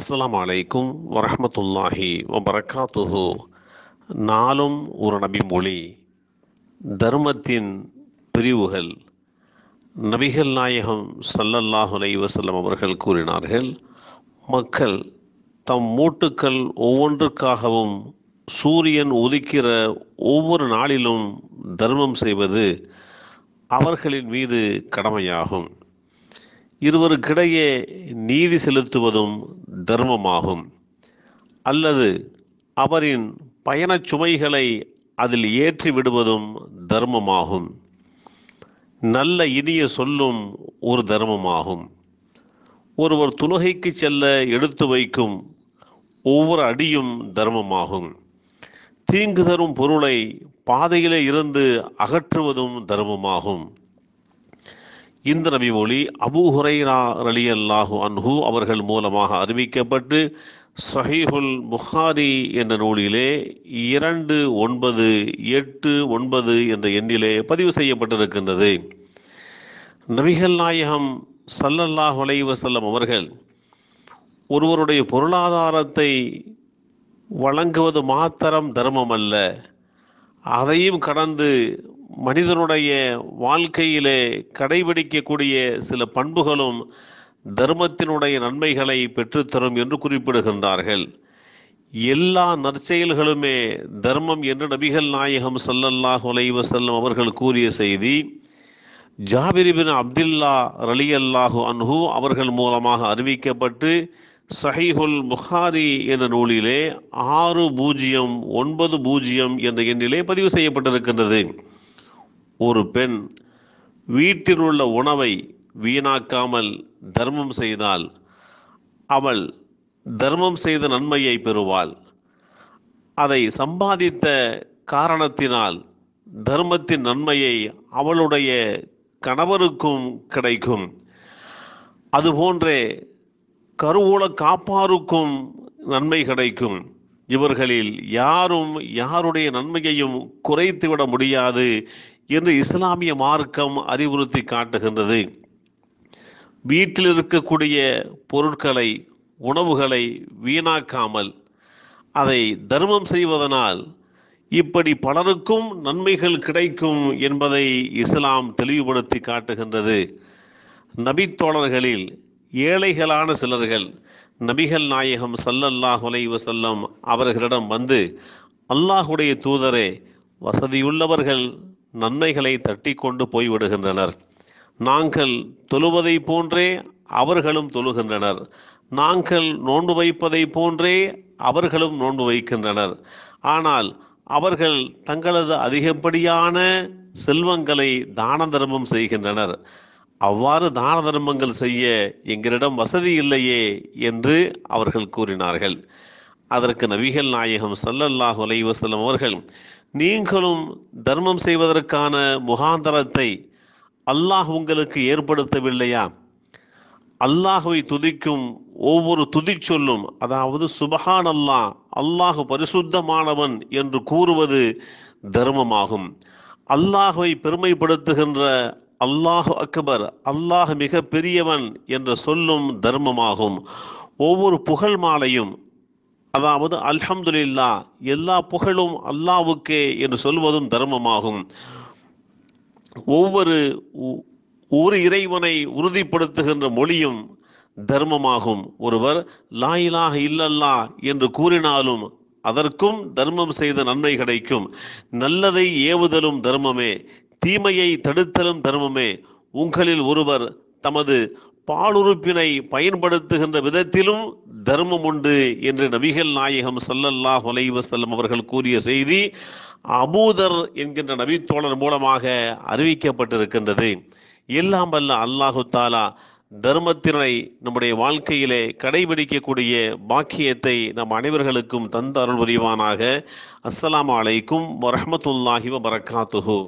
அஸ்லாம் வலைக்கும் வரமத்துல்லாஹி வரகாத்துஹு நாளும் ஒரு நபி மொழி தர்மத்தின் பிரிவுகள் நபிகள் நாயகம் சல்லல்லாஹு அலை வசல்லம் அவர்கள் கூறினார்கள் மக்கள் தம் மூட்டுக்கள் ஒவ்வொன்றுக்காகவும் சூரியன் உதிக்கிற ஒவ்வொரு நாளிலும் தர்மம் செய்வது அவர்களின் மீது கடமையாகும் இருவருக்கிடையே நீதி செலுத்துவதும் தர்மமாகும் அல்லது அவரின் பயணச் சுமைகளை அதில் ஏற்றி விடுவதும் தர்மமாகும் நல்ல இனிய சொல்லும் ஒரு தர்மமாகும் ஒருவர் துலகைக்கு செல்ல எடுத்து வைக்கும் ஒவ்வொரு அடியும் தர்மமாகும் தீங்கு தரும் பொருளை பாதையிலே இருந்து அகற்றுவதும் தர்மமாகும் இந்த நபி மொழி அபு அலி அல்லாஹு அன்ஹு அவர்கள் மூலமாக அறிவிக்கப்பட்டு சஹீஹுல் புகாரி என்ற நூலிலே இரண்டு ஒன்பது எட்டு ஒன்பது என்ற எண்ணிலே பதிவு செய்யப்பட்டிருக்கின்றது நபிகள் நாயகம் சல்லல்லாஹ் வலைவசல்லம் அவர்கள் ஒருவருடைய பொருளாதாரத்தை வழங்குவது மாத்திரம் தர்மம் அல்ல அதையும் கடந்து மனிதனுடைய வாழ்க்கையிலே கடைபிடிக்கக்கூடிய சில பண்புகளும் தர்மத்தினுடைய நன்மைகளை பெற்றுத்தரும் என்று குறிப்பிடுகின்றார்கள் எல்லா நற்செயல்களுமே தர்மம் என்று நபிகள் நாயகம் சல்லல்லாஹ் செல்லும் அவர்கள் கூறிய செய்தி ஜாபிரிபின் அப்துல்லா ரலி அல்லாஹு அன்ஹு அவர்கள் மூலமாக அறிவிக்கப்பட்டு சஹிஹுல் முஹாரி என்ற நூலிலே ஆறு பூஜ்ஜியம் ஒன்பது பூஜ்ஜியம் என்ற எண்ணிலே பதிவு செய்யப்பட்டிருக்கின்றது ஒரு பெண் வீட்டில் உள்ள உணவை வீணாக்காமல் தர்மம் செய்தால் அவள் தர்மம் செய்த நன்மையை பெறுவாள் அதை சம்பாதித்த காரணத்தினால் தர்மத்தின் நன்மையை அவளுடைய கணவருக்கும் கிடைக்கும் அதுபோன்றே கருவூல காப்பாருக்கும் நன்மை கிடைக்கும் இவர்களில் யாரும் யாருடைய நன்மையையும் குறைத்துவிட முடியாது என்று இஸ்லாமிய மார்க்கம் அறிவுறுத்தி காட்டுகின்றது வீட்டில் இருக்கக்கூடிய பொருட்களை உணவுகளை வீணாக்காமல் அதை தர்மம் செய்வதனால் இப்படி பலருக்கும் நன்மைகள் கிடைக்கும் என்பதை இஸ்லாம் தெளிவுபடுத்தி காட்டுகின்றது நபித்தோழர்களில் ஏழைகளான சிலர்கள் நபிகள் நாயகம் சல்லல்லாஹ் செல்லம் அவர்களிடம் வந்து அல்லாஹுடைய தூதரே வசதியுள்ளவர்கள் நன்மைகளை தட்டி கொண்டு போய்விடுகின்றனர் நாங்கள் தொழுவதை போன்றே அவர்களும் தொழுகின்றனர் நாங்கள் நோன்பு வைப்பதை போன்றே அவர்களும் நோன்பு வைக்கின்றனர் ஆனால் அவர்கள் தங்களது அதிகப்படியான செல்வங்களை தான தர்மம் செய்கின்றனர் அவ்வாறு தான தர்மங்கள் செய்ய எங்களிடம் வசதி இல்லையே என்று அவர்கள் கூறினார்கள் அதற்கு நபிகள் நாயகம் சல்லல்லாஹ் அலைவசலம் அவர்கள் நீங்களும் தர்மம் செய்வதற்கான முகாந்தரத்தை அல்லாஹ் உங்களுக்கு ஏற்படுத்தவில்லையா அல்லாஹுவை துதிக்கும் ஒவ்வொரு துதி சொல்லும் அதாவது சுபஹான் அல்லாஹ் அல்லாஹு பரிசுத்தமானவன் என்று கூறுவது தர்மமாகும் அல்லாஹுவை பெருமைப்படுத்துகின்ற அல்லாஹு அக்பர் அல்லாஹ் மிக பெரியவன் என்ற சொல்லும் தர்மமாகும் ஒவ்வொரு புகழ் மாலையும் அதாவது அல்ஹம்துல்லா எல்லா புகழும் அல்லாவுக்கே என்று சொல்வதும் தர்மமாகும் ஒவ்வொரு ஒரு இறைவனை உறுதிப்படுத்துகின்ற மொழியும் தர்மமாகும் ஒருவர் லாயிலாக இல்லல்லா என்று கூறினாலும் அதற்கும் தர்மம் செய்த நன்மை கிடைக்கும் நல்லதை ஏவுதலும் தர்மமே தீமையை தடுத்தலும் தர்மமே உங்களில் ஒருவர் தமது பாலுறுப்பினை பயன்படுத்துகின்ற விதத்திலும் தர்மம் உண்டு என்று நபிகள் நாயகம் சல்லல்லா ஹொலைவசல்லம் அவர்கள் கூறிய செய்தி அபூதர் என்கின்ற நபித்தோழர் மூலமாக அறிவிக்கப்பட்டிருக்கின்றது எல்லாம் வல்ல அல்லாஹு தாலா தர்மத்தினை நம்முடைய வாழ்க்கையிலே கடைபிடிக்கக்கூடிய பாக்கியத்தை நம் அனைவர்களுக்கும் தந்த அருள் புரிவானாக அஸ்லாம் அலைக்கும் வரமத்துல்லாஹி வரகாத்துஹூ